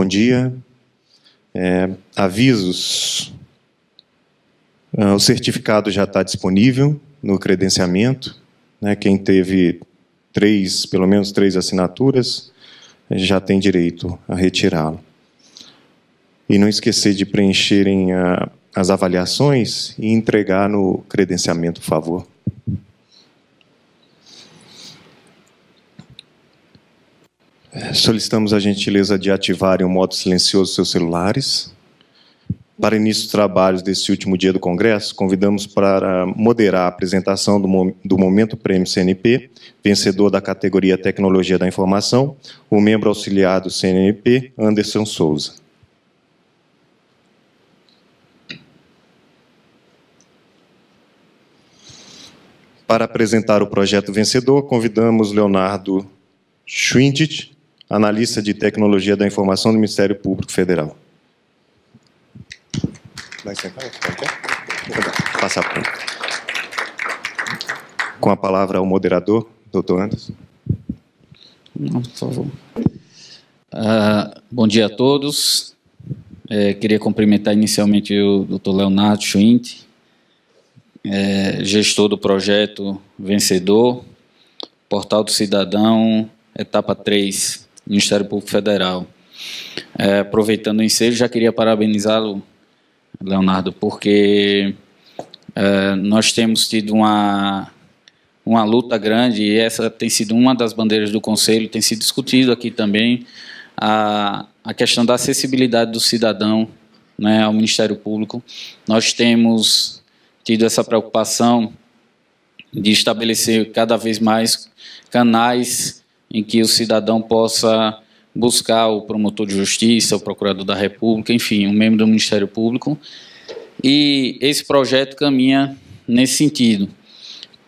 bom dia. É, avisos: ah, o certificado já está disponível no credenciamento. Né, quem teve três, pelo menos três assinaturas, já tem direito a retirá-lo. E não esquecer de preencherem a, ah, as avaliações e entregar no credenciamento, por favor. É, solicitamos a gentileza de ativarem o modo silencioso seus celulares. Para início dos trabalhos desse último dia do Congresso, convidamos para moderar a apresentação do, do Momento Prêmio CNP, vencedor da categoria Tecnologia da Informação, o membro auxiliar do CNP, Anderson Souza. Para apresentar o projeto vencedor, convidamos Leonardo Schwindt, analista de tecnologia da informação do Ministério Público Federal. Com a palavra ao moderador, doutor Anderson. Não, por favor. Ah, bom dia a todos. É, queria cumprimentar inicialmente o doutor Leonardo Schwint, é, gestor do projeto Vencedor, Portal do Cidadão, etapa 3. Ministério Público Federal. É, aproveitando o ensejo, já queria parabenizá-lo, Leonardo, porque é, nós temos tido uma, uma luta grande e essa tem sido uma das bandeiras do Conselho, tem sido discutido aqui também a, a questão da acessibilidade do cidadão né, ao Ministério Público. Nós temos tido essa preocupação de estabelecer cada vez mais canais em que o cidadão possa buscar o promotor de justiça, o procurador da República, enfim, um membro do Ministério Público. E esse projeto caminha nesse sentido.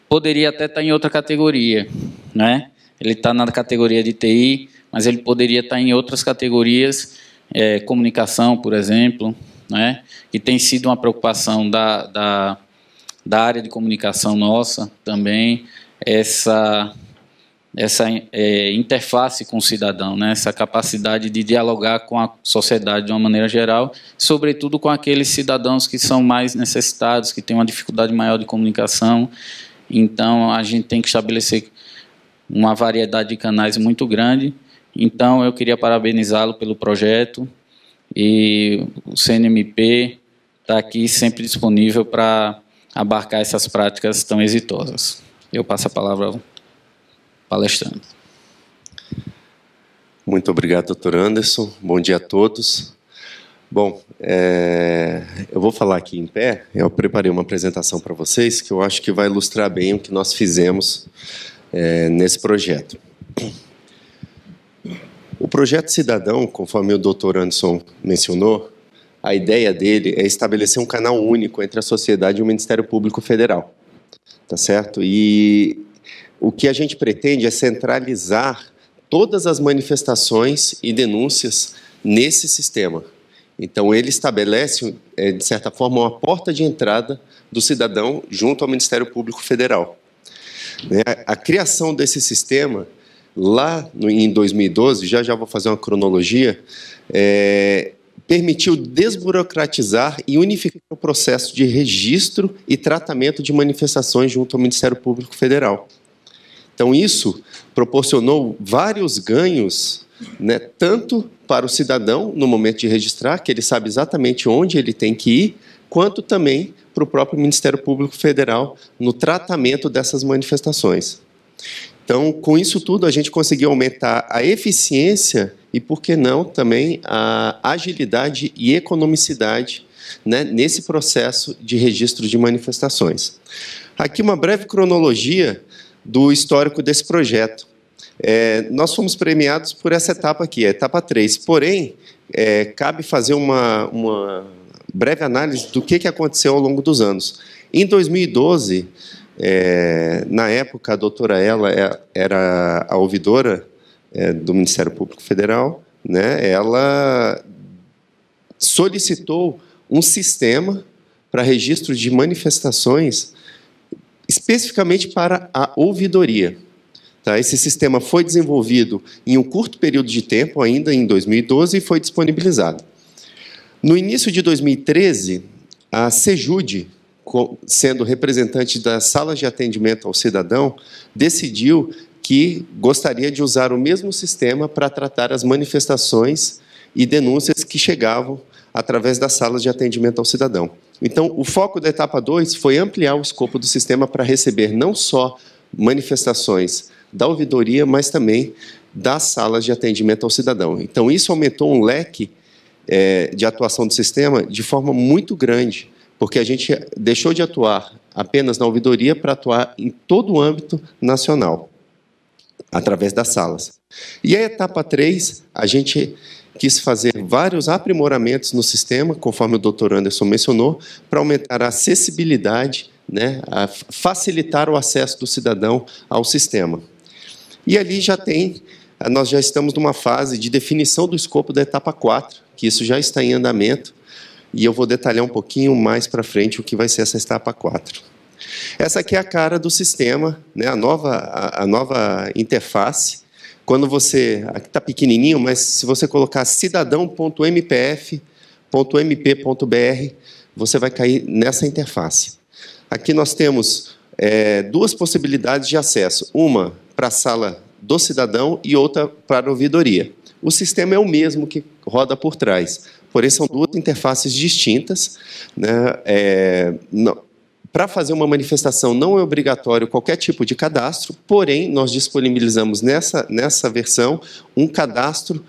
Poderia até estar em outra categoria, né? Ele está na categoria de TI, mas ele poderia estar em outras categorias, é, comunicação, por exemplo, né? E tem sido uma preocupação da, da, da área de comunicação nossa também essa essa é, interface com o cidadão, né? essa capacidade de dialogar com a sociedade de uma maneira geral, sobretudo com aqueles cidadãos que são mais necessitados, que têm uma dificuldade maior de comunicação. Então, a gente tem que estabelecer uma variedade de canais muito grande. Então, eu queria parabenizá-lo pelo projeto e o CNMP está aqui sempre disponível para abarcar essas práticas tão exitosas. Eu passo a palavra palestrando. Muito obrigado, doutor Anderson. Bom dia a todos. Bom, é, eu vou falar aqui em pé. Eu preparei uma apresentação para vocês que eu acho que vai ilustrar bem o que nós fizemos é, nesse projeto. O projeto Cidadão, conforme o Dr. Anderson mencionou, a ideia dele é estabelecer um canal único entre a sociedade e o Ministério Público Federal, tá certo? E o que a gente pretende é centralizar todas as manifestações e denúncias nesse sistema. Então, ele estabelece, é, de certa forma, uma porta de entrada do cidadão junto ao Ministério Público Federal. Né, a criação desse sistema, lá em 2012, já já vou fazer uma cronologia, é, permitiu desburocratizar e unificar o processo de registro e tratamento de manifestações junto ao Ministério Público Federal. Então, isso proporcionou vários ganhos, né, tanto para o cidadão, no momento de registrar, que ele sabe exatamente onde ele tem que ir, quanto também para o próprio Ministério Público Federal no tratamento dessas manifestações. Então, com isso tudo, a gente conseguiu aumentar a eficiência e, por que não, também a agilidade e economicidade né, nesse processo de registro de manifestações. Aqui, uma breve cronologia do histórico desse projeto. É, nós fomos premiados por essa etapa aqui, a etapa 3. Porém, é, cabe fazer uma, uma, breve análise do que, que aconteceu ao longo dos anos. Em 2012, é, na época, a doutora Ela é, era a ouvidora é, do Ministério Público Federal, né? ela solicitou um sistema para registro de manifestações especificamente para a ouvidoria. Tá, esse sistema foi desenvolvido em um curto período de tempo, ainda em 2012, e foi disponibilizado. No início de 2013, a SEJUD, sendo representante das salas de atendimento ao cidadão, decidiu que gostaria de usar o mesmo sistema para tratar as manifestações e denúncias que chegavam através das salas de atendimento ao cidadão. Então, o foco da etapa 2 foi ampliar o escopo do sistema para receber não só manifestações da ouvidoria, mas também das salas de atendimento ao cidadão. Então, isso aumentou um leque é, de atuação do sistema de forma muito grande, porque a gente deixou de atuar apenas na ouvidoria para atuar em todo o âmbito nacional, através das salas. E a etapa 3, a gente quis fazer vários aprimoramentos no sistema, conforme o Dr. Anderson mencionou, para aumentar a acessibilidade, né, a facilitar o acesso do cidadão ao sistema. E ali já tem, eh, nós já estamos numa fase de definição do escopo da etapa 4, que isso já está em andamento, e eu vou detalhar um pouquinho mais para frente o que vai ser essa etapa 4. Essa aqui é a cara do sistema, né, a, nova, a, a nova interface, quando você. Aqui está pequenininho, mas se você colocar cidadão.mpf.mp.br, você vai cair nessa interface. Aqui nós temos é, duas possibilidades de acesso: uma para a sala do cidadão e outra para a ouvidoria. O sistema é o mesmo que roda por trás, porém são duas interfaces distintas. Né? É, não, para fazer uma manifestação não é obrigatório qualquer tipo de cadastro, porém, nós disponibilizamos nessa, nessa versão um cadastro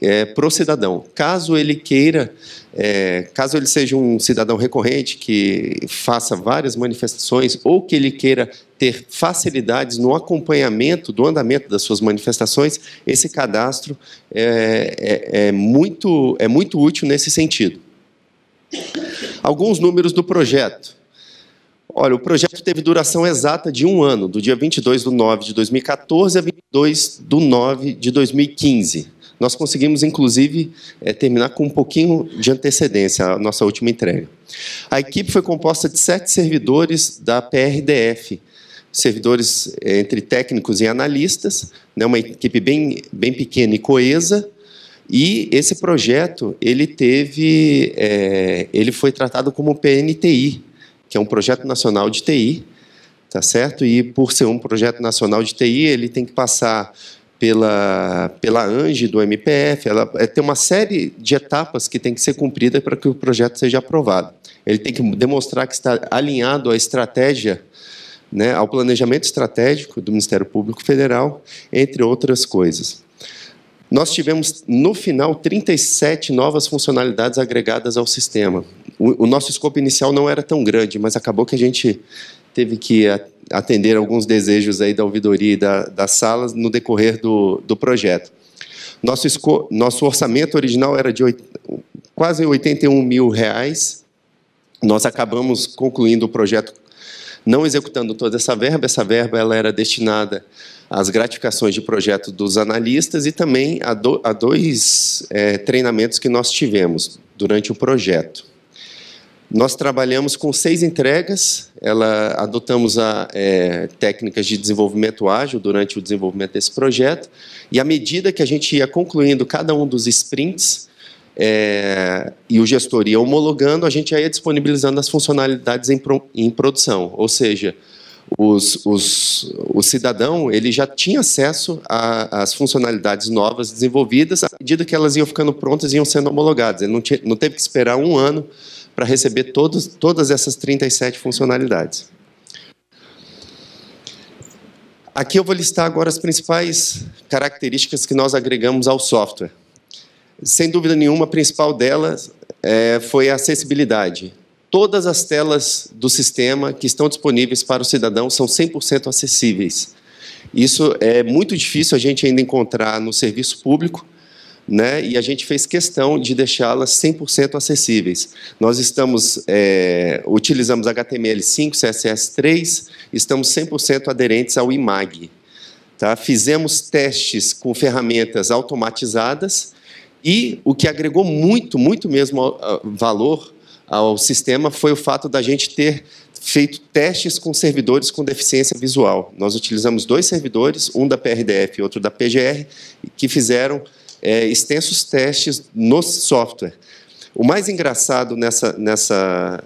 é, para o cidadão. Caso ele queira, é, caso ele seja um cidadão recorrente que faça várias manifestações ou que ele queira ter facilidades no acompanhamento do andamento das suas manifestações, esse cadastro é, é, é muito, é muito útil nesse sentido. Alguns números do projeto. Olha, o projeto teve duração exata de um ano, do dia 22 de nove de 2014 a 22 de nove de 2015. Nós conseguimos, inclusive, é, terminar com um pouquinho de antecedência a nossa última entrega. A equipe foi composta de sete servidores da PRDF, servidores é, entre técnicos e analistas, né, uma equipe bem, bem pequena e coesa, e esse projeto ele teve, é, ele foi tratado como PNTI, que é um projeto nacional de TI, tá certo? E por ser um projeto nacional de TI, ele tem que passar pela, pela ANGE do MPF, ela é, tem uma série de etapas que tem que ser cumprida para que o projeto seja aprovado. Ele tem que demonstrar que está alinhado à estratégia, né, ao planejamento estratégico do Ministério Público Federal, entre outras coisas. Nós tivemos, no final, 37 novas funcionalidades agregadas ao sistema o, o nosso escopo inicial não era tão grande, mas acabou que a gente teve que atender alguns desejos aí da ouvidoria e da, das salas no decorrer do, do projeto. Nosso, esco, nosso orçamento original era de 8, quase 81 mil reais. Nós acabamos concluindo o projeto não executando toda essa verba. Essa verba ela era destinada às gratificações de projeto dos analistas e também a, do, a dois é, treinamentos que nós tivemos durante o projeto. Nós trabalhamos com seis entregas, ela, adotamos a, é, técnicas de desenvolvimento ágil durante o desenvolvimento desse projeto, e à medida que a gente ia concluindo cada um dos sprints, é, e o gestor ia homologando, a gente ia disponibilizando as funcionalidades em, pro, em produção. Ou seja, os, os, o cidadão ele já tinha acesso às funcionalidades novas desenvolvidas à medida que elas iam ficando prontas e iam sendo homologadas. Ele não, tinha, não teve que esperar um ano para receber todos, todas essas 37 funcionalidades. Aqui eu vou listar agora as principais características que nós agregamos ao software. Sem dúvida nenhuma, a principal delas é, foi a acessibilidade. Todas as telas do sistema que estão disponíveis para o cidadão são 100% acessíveis. Isso é muito difícil a gente ainda encontrar no serviço público, né? E a gente fez questão de deixá-las 100% acessíveis. Nós estamos é, utilizamos HTML5, CSS3, estamos 100% aderentes ao IMAG. Tá? Fizemos testes com ferramentas automatizadas e o que agregou muito, muito mesmo valor ao sistema foi o fato da gente ter feito testes com servidores com deficiência visual. Nós utilizamos dois servidores, um da PRDF e outro da PGR, que fizeram é, extensos testes no software. O mais engraçado nessa, nessa,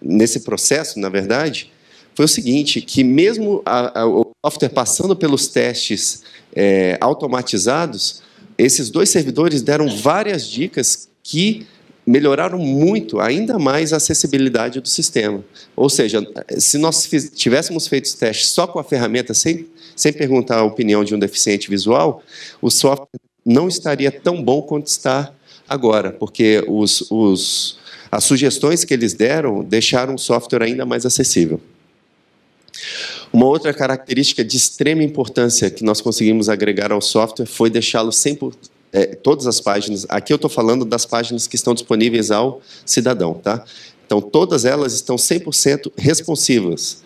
nesse processo, na verdade, foi o seguinte, que mesmo a, a, o software passando pelos testes é, automatizados, esses dois servidores deram várias dicas que melhoraram muito, ainda mais a acessibilidade do sistema. Ou seja, se nós tivéssemos feito os testes só com a ferramenta, sem, sem perguntar a opinião de um deficiente visual, o software não estaria tão bom quanto está agora, porque os, os, as sugestões que eles deram deixaram o software ainda mais acessível. Uma outra característica de extrema importância que nós conseguimos agregar ao software foi deixá-lo 100%, é, todas as páginas. Aqui eu estou falando das páginas que estão disponíveis ao cidadão, tá? Então, todas elas estão 100% responsivas.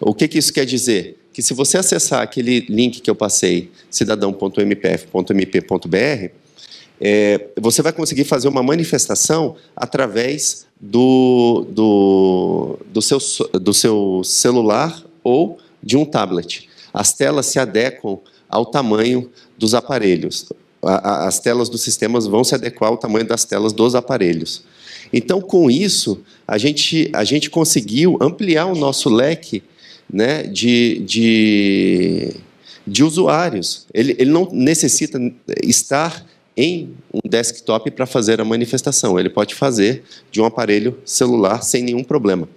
O que, que isso quer dizer? que se você acessar aquele link que eu passei, cidadão.mpf.mp.br, é, você vai conseguir fazer uma manifestação através do, do, do, seu, do seu celular ou de um tablet. As telas se adequam ao tamanho dos aparelhos. A, a, as telas dos sistemas vão se adequar ao tamanho das telas dos aparelhos. Então, com isso, a gente, a gente conseguiu ampliar o nosso leque né, de, de, de usuários. Ele, ele não necessita estar em um desktop para fazer a manifestação. Ele pode fazer de um aparelho celular sem nenhum problema.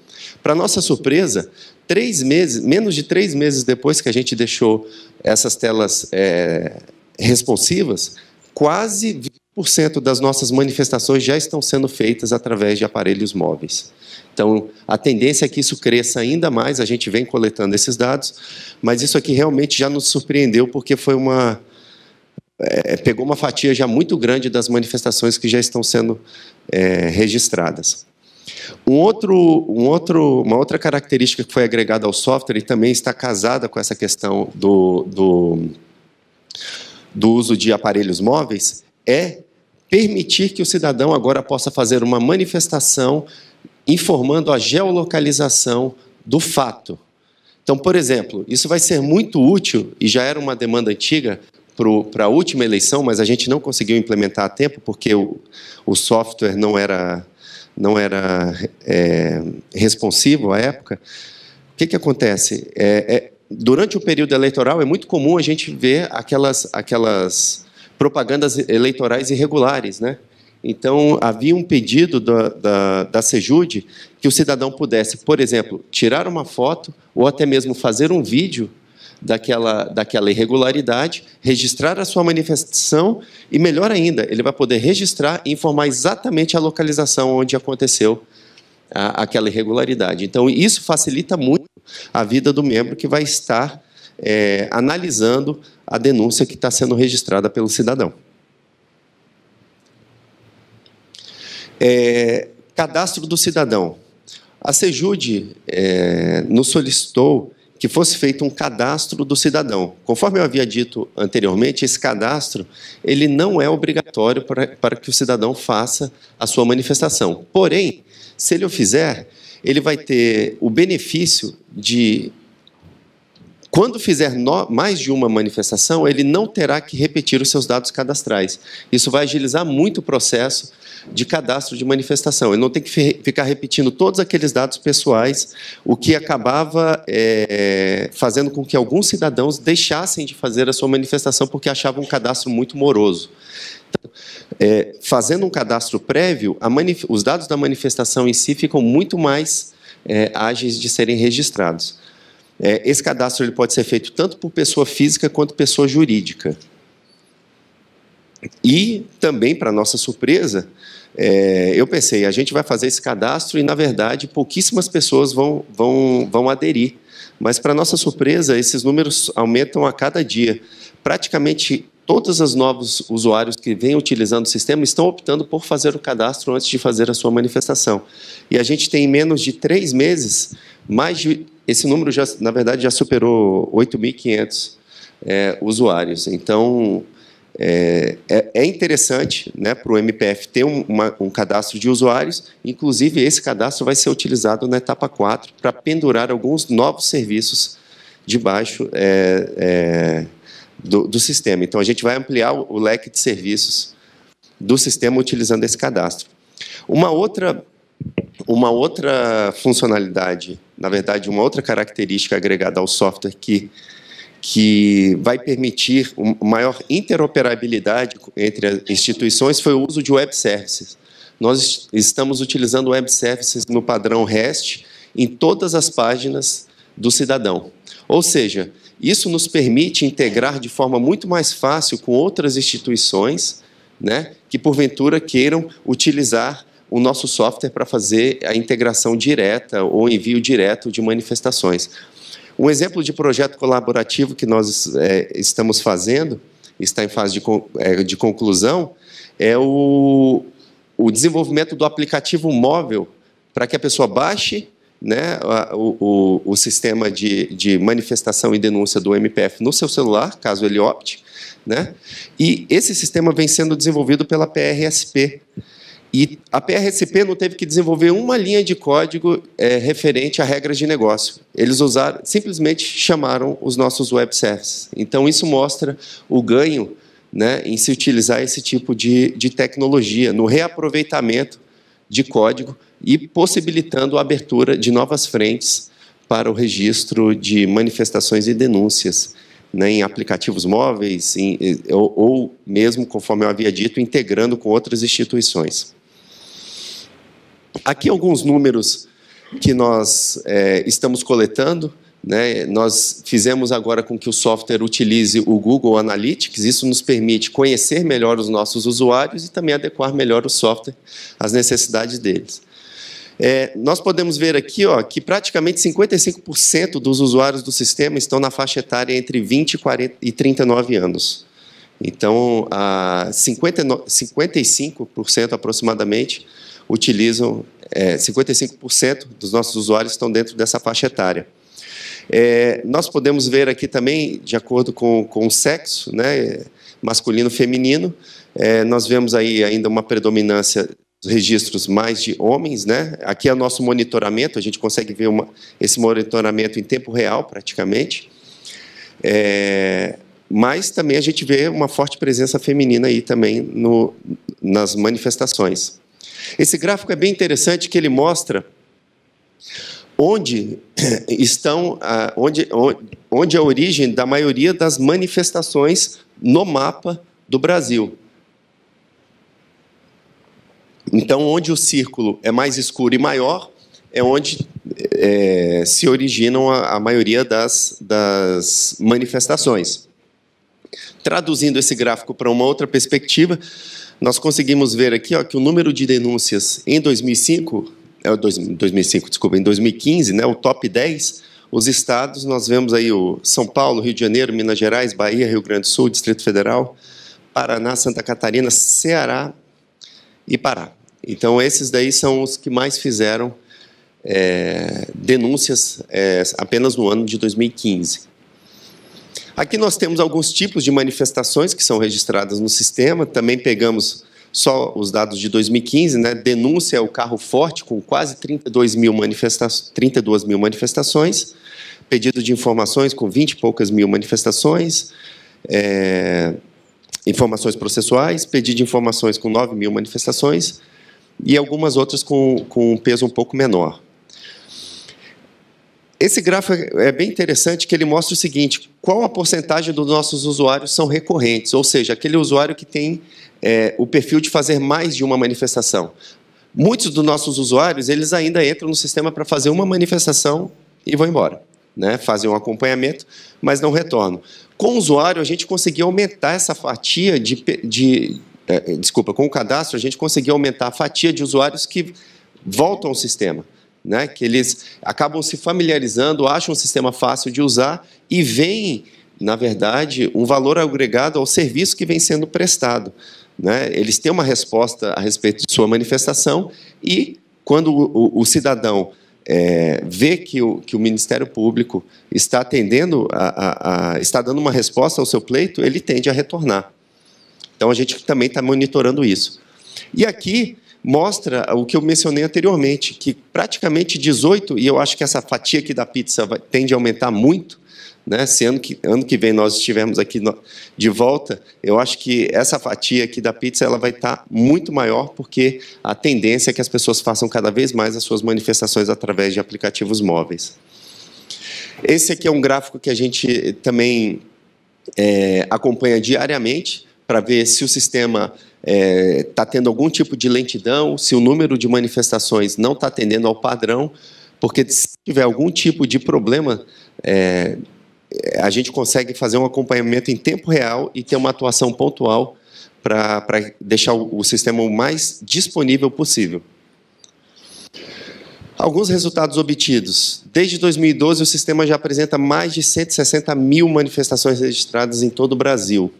Para nossa surpresa, três meses, menos de três meses depois que a gente deixou essas telas é, responsivas, quase 90% das nossas manifestações já estão sendo feitas através de aparelhos móveis. Então, a tendência é que isso cresça ainda mais, a gente vem coletando esses dados, mas isso aqui realmente já nos surpreendeu, porque foi uma. É, pegou uma fatia já muito grande das manifestações que já estão sendo é, registradas. Um outro, um outro, uma outra característica que foi agregada ao software e também está casada com essa questão do, do, do uso de aparelhos móveis é permitir que o cidadão agora possa fazer uma manifestação informando a geolocalização do fato. Então, por exemplo, isso vai ser muito útil, e já era uma demanda antiga para a última eleição, mas a gente não conseguiu implementar a tempo, porque o, o software não era, não era é, responsivo à época. O que, que acontece? É, é, durante o período eleitoral, é muito comum a gente ver aquelas, aquelas propagandas eleitorais irregulares, né? Então, havia um pedido da, da, da Sejude que o cidadão pudesse, por exemplo, tirar uma foto ou até mesmo fazer um vídeo daquela, daquela irregularidade, registrar a sua manifestação e, melhor ainda, ele vai poder registrar e informar exatamente a localização onde aconteceu a, aquela irregularidade. Então, isso facilita muito a vida do membro que vai estar é, analisando a denúncia que está sendo registrada pelo cidadão. É, cadastro do cidadão. A Sejude é, nos solicitou que fosse feito um cadastro do cidadão. Conforme eu havia dito anteriormente, esse cadastro ele não é obrigatório para, para que o cidadão faça a sua manifestação. Porém, se ele o fizer, ele vai ter o benefício de quando fizer no, mais de uma manifestação, ele não terá que repetir os seus dados cadastrais. Isso vai agilizar muito o processo de cadastro de manifestação. Ele não tem que ficar repetindo todos aqueles dados pessoais, o que acabava é, fazendo com que alguns cidadãos deixassem de fazer a sua manifestação porque achavam um cadastro muito moroso. é, fazendo um cadastro prévio, os dados da manifestação em si ficam muito mais é, ágeis de serem registrados. É, esse cadastro ele pode ser feito tanto por pessoa física quanto pessoa jurídica. E também, para nossa surpresa, é, eu pensei, a gente vai fazer esse cadastro e, na verdade, pouquíssimas pessoas vão, vão, vão aderir. Mas, para nossa surpresa, esses números aumentam a cada dia. Praticamente todos os novos usuários que vêm utilizando o sistema estão optando por fazer o cadastro antes de fazer a sua manifestação. E a gente tem em menos de três meses, mais de, esse número, já, na verdade, já superou 8.500 é, usuários. Então, é, é, é interessante né, para o MPF ter um, uma, um cadastro de usuários, inclusive esse cadastro vai ser utilizado na etapa 4 para pendurar alguns novos serviços debaixo é, é do, do sistema. Então, a gente vai ampliar o, o leque de serviços do sistema utilizando esse cadastro. Uma outra, uma outra funcionalidade, na verdade, uma outra característica agregada ao software que, que vai permitir maior interoperabilidade entre as instituições foi o uso de web services. Nós estamos utilizando web services no padrão REST em todas as páginas do cidadão. Ou seja, isso nos permite integrar de forma muito mais fácil com outras instituições, né, que porventura queiram utilizar o nosso software para fazer a integração direta ou envio direto de manifestações. Um exemplo de projeto colaborativo que nós é, estamos fazendo, está em fase de, é, de conclusão, é o, o desenvolvimento do aplicativo móvel para que a pessoa baixe né, o, o, o, sistema de, de manifestação e denúncia do MPF no seu celular, caso ele opte. Né? E esse sistema vem sendo desenvolvido pela PRSP. E a PRSP não teve que desenvolver uma linha de código é, referente a regras de negócio. Eles usaram, simplesmente chamaram os nossos web services. Então, isso mostra o ganho né, em se utilizar esse tipo de, de tecnologia, no reaproveitamento de código e possibilitando a abertura de novas frentes para o registro de manifestações e denúncias né, em aplicativos móveis em, ou, ou mesmo, conforme eu havia dito, integrando com outras instituições. Aqui alguns números que nós é, estamos coletando. Né? Nós fizemos agora com que o software utilize o Google Analytics. Isso nos permite conhecer melhor os nossos usuários e também adequar melhor o software às necessidades deles. É, nós podemos ver aqui ó, que praticamente 55% dos usuários do sistema estão na faixa etária entre 20 e, 40, e 39 anos. Então, a 55% aproximadamente utilizam, é, 55% dos nossos usuários estão dentro dessa faixa etária. É, nós podemos ver aqui também, de acordo com, com o sexo, né, masculino e feminino, é, nós vemos aí ainda uma predominância registros mais de homens, né? Aqui é o nosso monitoramento, a gente consegue ver uma, esse monitoramento em tempo real, praticamente. É, mas também a gente vê uma forte presença feminina aí também no, nas manifestações. Esse gráfico é bem interessante que ele mostra onde estão, onde, onde é a origem da maioria das manifestações no mapa do Brasil. Então, onde o círculo é mais escuro e maior, é onde é, se originam a, a maioria das, das manifestações. Traduzindo esse gráfico para uma outra perspectiva, nós conseguimos ver aqui ó, que o número de denúncias em 2005, é, 2005, desculpa, em 2015, né, o top 10, os estados, nós vemos aí o São Paulo, Rio de Janeiro, Minas Gerais, Bahia, Rio Grande do Sul, Distrito Federal, Paraná, Santa Catarina, Ceará e Pará. Então, esses daí são os que mais fizeram é, denúncias é, apenas no ano de 2015. Aqui nós temos alguns tipos de manifestações que são registradas no sistema, também pegamos só os dados de 2015, né? denúncia é o carro forte com quase 32 mil, manifesta 32 mil manifestações, pedido de informações com 20 e poucas mil manifestações, é, informações processuais, pedido de informações com 9 mil manifestações, e algumas outras com, com um peso um pouco menor. Esse gráfico é, é bem interessante que ele mostra o seguinte, qual a porcentagem dos nossos usuários são recorrentes, ou seja, aquele usuário que tem é, o perfil de fazer mais de uma manifestação. Muitos dos nossos usuários, eles ainda entram no sistema para fazer uma manifestação e vão embora. Né? Fazem um acompanhamento, mas não retornam. Com o usuário, a gente conseguiu aumentar essa fatia de, de, é, desculpa, com o cadastro a gente conseguiu aumentar a fatia de usuários que voltam ao sistema. Né, que eles acabam se familiarizando, acham o sistema fácil de usar e veem, na verdade, um valor agregado ao serviço que vem sendo prestado. Né? Eles têm uma resposta a respeito de sua manifestação e, quando o, o, o cidadão é, vê que o, que o Ministério Público está atendendo, a, a, a, está dando uma resposta ao seu pleito, ele tende a retornar. Então a gente também está monitorando isso. E aqui mostra o que eu mencionei anteriormente, que praticamente 18, e eu acho que essa fatia aqui da pizza vai, tende a aumentar muito, né? Sendo que, ano que vem nós estivermos aqui no, de volta, eu acho que essa fatia aqui da pizza ela vai estar tá muito maior, porque a tendência é que as pessoas façam cada vez mais as suas manifestações através de aplicativos móveis. Esse aqui é um gráfico que a gente também é, acompanha diariamente, para ver se o sistema está é, tá tendo algum tipo de lentidão, se o número de manifestações não está atendendo ao padrão, porque se tiver algum tipo de problema, é, é, a gente consegue fazer um acompanhamento em tempo real e ter uma atuação pontual para deixar o, o sistema o mais disponível possível. Alguns resultados obtidos. Desde 2012, o sistema já apresenta mais de 160 mil manifestações registradas em todo o Brasil.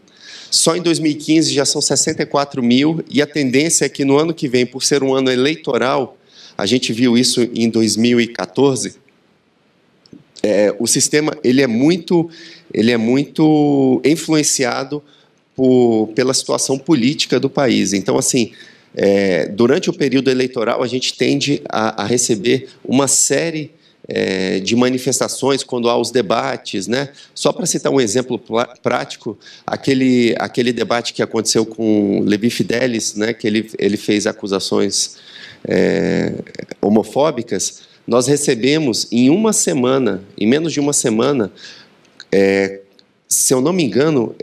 Só em 2015 já são 64 mil, e a tendência é que no ano que vem, por ser um ano eleitoral, a gente viu isso em 2014, é, o sistema ele é muito, ele é muito influenciado por, pela situação política do país. Então, assim, é, durante o período eleitoral, a gente tende a, a receber uma série é, de manifestações, quando há os debates, né? Só para citar um exemplo prático, aquele, aquele debate que aconteceu com Levi Fidelis, né? Que ele, ele fez acusações é, homofóbicas. Nós recebemos em uma semana, em menos de uma semana, é, se eu não me engano,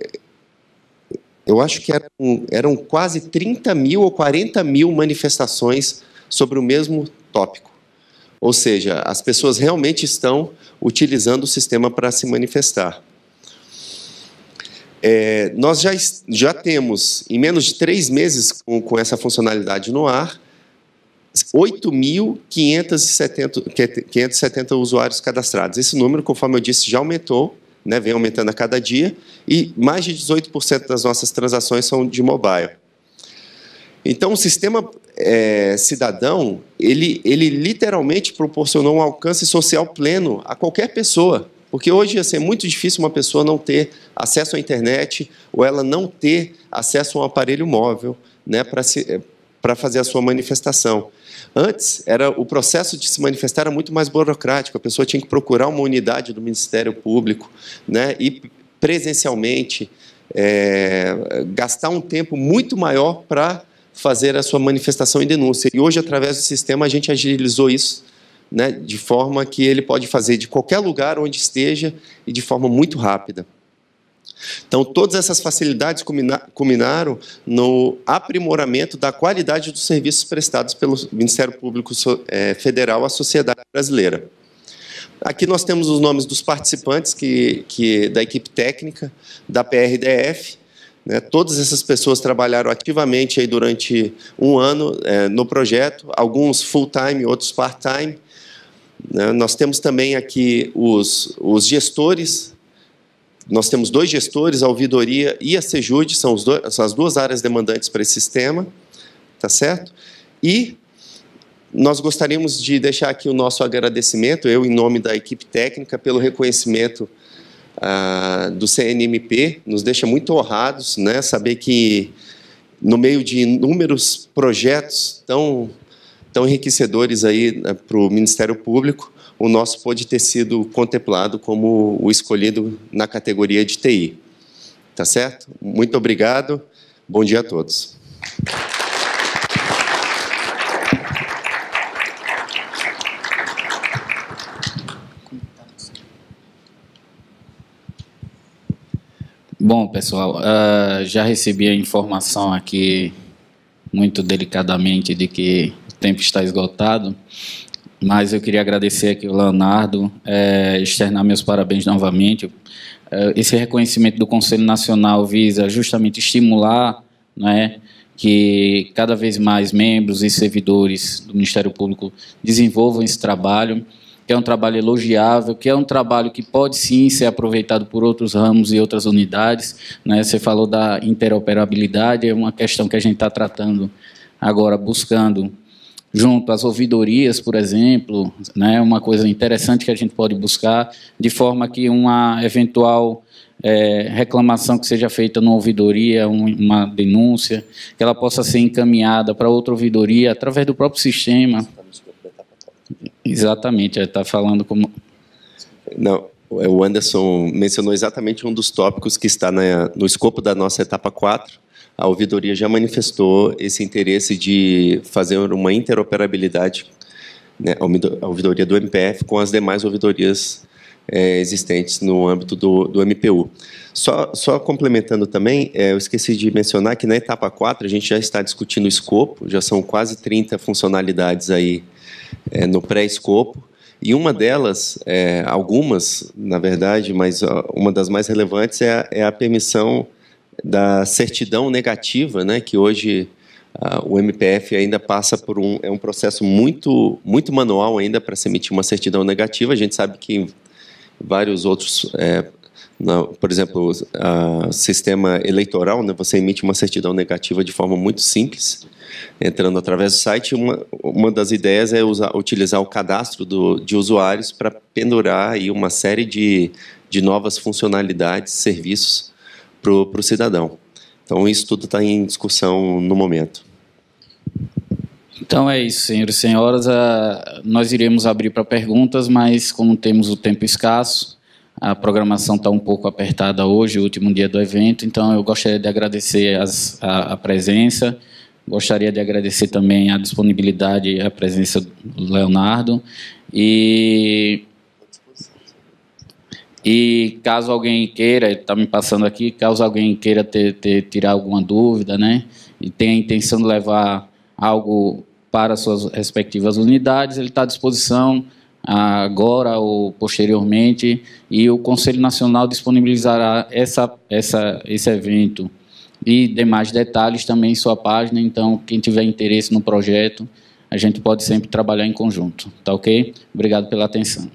eu acho que eram, eram quase 30 mil ou 40 mil manifestações sobre o mesmo tópico. Ou seja, as pessoas realmente estão utilizando o sistema para se manifestar. É, nós já, já temos, em menos de três meses com, com essa funcionalidade no ar, 8.570 usuários cadastrados. Esse número, conforme eu disse, já aumentou, né, vem aumentando a cada dia, e mais de 18% das nossas transações são de mobile. Então, o sistema é, cidadão, ele, ele literalmente proporcionou um alcance social pleno a qualquer pessoa. Porque hoje ia assim, ser é muito difícil uma pessoa não ter acesso à internet ou ela não ter acesso a um aparelho móvel né, para é, fazer a sua manifestação. Antes, era o processo de se manifestar era muito mais burocrático, a pessoa tinha que procurar uma unidade do Ministério Público né, e presencialmente é, gastar um tempo muito maior para fazer a sua manifestação e denúncia. E hoje, através do sistema, a gente agilizou isso, né, de forma que ele pode fazer de qualquer lugar onde esteja e de forma muito rápida. Então, todas essas facilidades culminaram no aprimoramento da qualidade dos serviços prestados pelo Ministério Público é, Federal à sociedade brasileira. Aqui nós temos os nomes dos participantes que, que da equipe técnica da PRDF, né, todas essas pessoas trabalharam ativamente aí durante um ano é, no projeto, alguns full-time, outros part-time. Né, nós temos também aqui os, os gestores, nós temos dois gestores, a ouvidoria e a Sejude, são, dois, são as duas áreas demandantes para esse sistema, tá certo? E nós gostaríamos de deixar aqui o nosso agradecimento, eu em nome da equipe técnica, pelo reconhecimento ah, do CNMP, nos deixa muito honrados, né? Saber que no meio de inúmeros projetos tão, tão enriquecedores aí né, para o Ministério Público, o nosso pode ter sido contemplado como o escolhido na categoria de TI. Tá certo? Muito obrigado. Bom dia a todos. Bom, pessoal, uh, já recebi a informação aqui muito delicadamente de que o tempo está esgotado, mas eu queria agradecer aqui o Leonardo, eh, externar meus parabéns novamente. Eh, esse reconhecimento do Conselho Nacional visa justamente estimular né, que cada vez mais membros e servidores do Ministério Público desenvolvam esse trabalho que é um trabalho elogiável, que é um trabalho que pode sim ser aproveitado por outros ramos e outras unidades. Né? Você falou da interoperabilidade, é uma questão que a gente está tratando agora, buscando junto às ouvidorias, por exemplo, né? uma coisa interessante que a gente pode buscar, de forma que uma eventual é, reclamação que seja feita numa ouvidoria, um, uma denúncia, que ela possa ser encaminhada para outra ouvidoria através do próprio sistema Exatamente, está falando como. Não, é, o Anderson mencionou exatamente um dos tópicos que está na, no escopo da nossa etapa 4. A ouvidoria já manifestou esse interesse de fazer uma interoperabilidade, né, a ouvidoria do MPF, com as demais ouvidorias é, existentes no âmbito do, do MPU. Só, só complementando também, é, eu esqueci de mencionar que na etapa 4 a gente já está discutindo o escopo, já são quase 30 funcionalidades aí é, no pré-escopo. E uma delas, é, algumas, na verdade, mas uma das mais relevantes é a, é a permissão da certidão negativa, né, que hoje o MPF ainda passa por um, é um processo muito, muito manual ainda para se emitir uma certidão negativa. A gente sabe que em vários outros é, por exemplo, o sistema eleitoral, né, você emite uma certidão negativa de forma muito simples, entrando através do site. Uma, uma das ideias é usar, utilizar o cadastro do, de usuários para pendurar aí uma série de, de novas funcionalidades, serviços para o cidadão. Então, isso tudo está em discussão no momento. Então é isso, senhores e senhoras. Ah, nós iremos abrir para perguntas, mas como temos o tempo escasso, a programação está um pouco apertada hoje, o último dia do evento, então eu gostaria de agradecer as, a, a, presença, gostaria de agradecer também a disponibilidade e a presença do Leonardo. E, e caso alguém queira, está me passando aqui, caso alguém queira ter, ter, tirar alguma dúvida, né, e tenha a intenção de levar algo para suas respectivas unidades, ele está à disposição agora ou posteriormente, e o Conselho Nacional disponibilizará essa, essa, esse evento e demais detalhes também em sua página. Então, quem tiver interesse no projeto, a gente pode sempre trabalhar em conjunto, tá ok? Obrigado pela atenção.